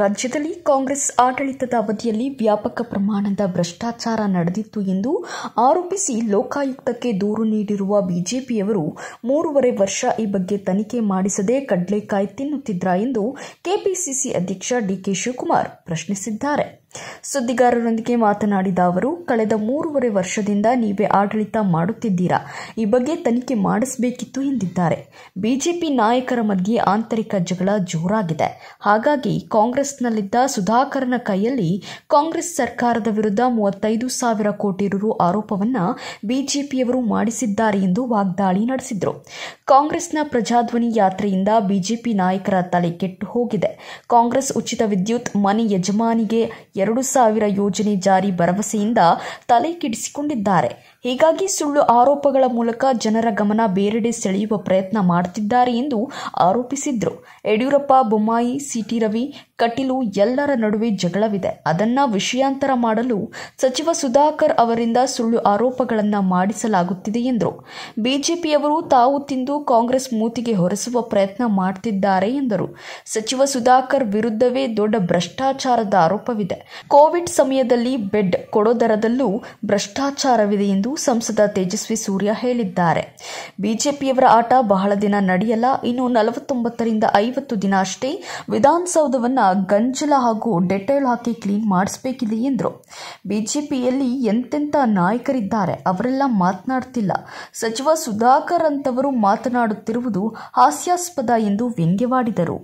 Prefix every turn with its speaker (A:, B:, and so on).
A: ರಾಜ್ಯದಲ್ಲಿ ಕಾಂಗ್ರೆಸ್ ಆಡಳಿತದ ಅವಧಿಯಲ್ಲಿ ವ್ಯಾಪಕ ಪ್ರಮಾಣದ ಭ್ರಷ್ಟಾಚಾರ ನಡೆದಿತ್ತು ಎಂದು ಆರೋಪಿಸಿ ಲೋಕಾಯುಕ್ತಕ್ಕೆ ದೂರು ನೀಡಿರುವ ಬಿಜೆಪಿಯವರು ಮೂರುವರೆ ವರ್ಷ ಈ ಬಗ್ಗೆ ತನಿಖೆ ಮಾಡಿಸದೆ ಕಡ್ಲೆಕಾಯಿ ತಿನ್ನುತ್ತಿದ್ದ ಎಂದು ಕೆಪಿಸಿಸಿ ಅಧ್ಯಕ್ಷ ಡಿಕೆ ಶಿವಕುಮಾರ್ ಪ್ರಶ್ನಿಸಿದ್ದಾರೆ ಸುದ್ದಿಗಾರರೊಂದಿಗೆ ಮಾತನಾಡಿದ ಅವರು ಕಳೆದ ಮೂರುವರೆ ವರ್ಷದಿಂದ ನೀವೇ ಆಡಳಿತ ಮಾಡುತ್ತಿದ್ದೀರಾ ಈ ಬಗ್ಗೆ ತನಿಖೆ ಮಾಡಿಸಬೇಕಿತ್ತು ಎಂದಿದ್ದಾರೆ ಬಿಜೆಪಿ ನಾಯಕರ ಮಧ್ಯೆ ಆಂತರಿಕ ಜಗಳ ಜೋರಾಗಿದೆ ಹಾಗಾಗಿ ಕಾಂಗ್ರೆಸ್ನಲ್ಲಿದ್ದ ಸುಧಾಕರ್ನ ಕೈಯಲ್ಲಿ ಕಾಂಗ್ರೆಸ್ ಸರ್ಕಾರದ ವಿರುದ್ಧ ಮೂವತ್ತೈದು ಸಾವಿರ ಕೋಟಿ ರು ಆರೋಪವನ್ನು ಬಿಜೆಪಿಯವರು ಮಾಡಿಸಿದ್ದಾರೆ ಎಂದು ವಾಗ್ದಾಳಿ ನಡೆಸಿದರು ಕಾಂಗ್ರೆಸ್ನ ಪ್ರಜಾಧ್ವನಿ ಯಾತ್ರೆಯಿಂದ ಬಿಜೆಪಿ ನಾಯಕರ ತಲೆ ಕೆಟ್ಟು ಹೋಗಿದೆ ಕಾಂಗ್ರೆಸ್ ಉಚಿತ ವಿದ್ಯುತ್ ಮನೆ ಯಜಮಾನಿಗೆ ಎರಡು ಸಾವಿರ ಯೋಜನೆ ಜಾರಿ ಭರವಸೆಯಿಂದ ತಲೆ ಕೆಡಿಸಿಕೊಂಡಿದ್ದಾರೆ ಹೀಗಾಗಿ ಸುಳ್ಳು ಆರೋಪಗಳ ಮೂಲಕ ಜನರ ಗಮನ ಬೇರೆಡೆ ಸೆಳೆಯುವ ಪ್ರಯತ್ನ ಮಾಡುತ್ತಿದ್ದಾರೆ ಎಂದು ಆರೋಪಿಸಿದ್ರು ಯಡಿಯೂರಪ್ಪ ಬೊಮ್ಮಾಯಿ ಸಿಟಿ ರವಿ ಕಟೀಲು ಎಲ್ಲರ ನಡುವೆ ಜಗಳವಿದೆ ಅದನ್ನ ವಿಷಯಾಂತರ ಮಾಡಲು ಸಚಿವ ಸುಧಾಕರ್ ಅವರಿಂದ ಸುಳ್ಳು ಆರೋಪಗಳನ್ನು ಮಾಡಿಸಲಾಗುತ್ತಿದೆ ಎಂದರು ಬಿಜೆಪಿಯವರು ತಾವು ತಿಂದು ಕಾಂಗ್ರೆಸ್ ಮೂತಿಗೆ ಹೊರಸುವ ಪ್ರಯತ್ನ ಮಾಡುತ್ತಿದ್ದಾರೆ ಎಂದರು ಸಚಿವ ಸುಧಾಕರ್ ವಿರುದ್ಧವೇ ದೊಡ್ಡ ಭ್ರಷ್ಟಾಚಾರದ ಆರೋಪವಿದೆ ಕೋವಿಡ್ ಸಮಯದಲ್ಲಿ ಬೆಡ್ ಕೊಡೋದರದಲ್ಲೂ ಭ್ರಷ್ಟಾಚಾರವಿದೆ ಎಂದು ಸಂಸದ ತೇಜಸ್ವಿ ಸೂರ್ಯ ಹೇಳಿದ್ದಾರೆ ಬಿಜೆಪಿಯವರ ಆಟ ಬಹಳ ದಿನ ನಡೆಯಲ್ಲ ಇನ್ನು ನಲವತ್ತೊಂಬತ್ತರಿಂದ ಐವತ್ತು ದಿನ ಅಷ್ಟೇ ವಿಧಾನಸೌಧವನ್ನು ಗಂಜಲ ಹಾಗೂ ಡೆಟಾಲ್ ಹಾಕಿ ಕ್ಲೀನ್ ಮಾಡಿಸಬೇಕಿದೆ ಎಂದರು ಬಿಜೆಪಿಯಲ್ಲಿ ಎಂತೆಂಥ ನಾಯಕರಿದ್ದಾರೆ ಅವರೆಲ್ಲ ಮಾತನಾಡ್ತಿಲ್ಲ ಸಚಿವ ಸುಧಾಕರ್ ಅಂತವರು ಮಾತನಾಡುತ್ತಿರುವುದು ಹಾಸ್ಯಾಸ್ಪದ ಎಂದು ವ್ಯಂಗ್ಯವಾಡಿದರು